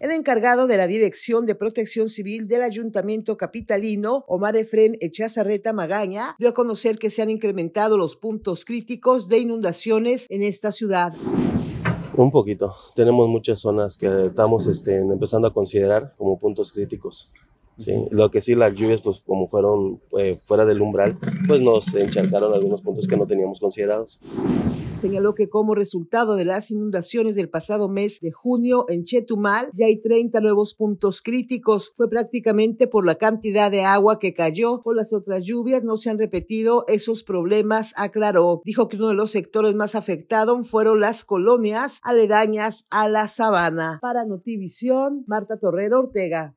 El encargado de la Dirección de Protección Civil del Ayuntamiento Capitalino, Omar Efren Echazarreta Magaña, dio a conocer que se han incrementado los puntos críticos de inundaciones en esta ciudad. Un poquito. Tenemos muchas zonas que estamos este, empezando a considerar como puntos críticos. Sí, lo que sí, las lluvias, pues como fueron eh, fuera del umbral, pues nos encharcaron algunos puntos que no teníamos considerados señaló que como resultado de las inundaciones del pasado mes de junio en Chetumal, ya hay 30 nuevos puntos críticos. Fue prácticamente por la cantidad de agua que cayó. Con las otras lluvias no se han repetido esos problemas, aclaró. Dijo que uno de los sectores más afectados fueron las colonias aledañas a la sabana. Para Notivisión, Marta Torrero Ortega.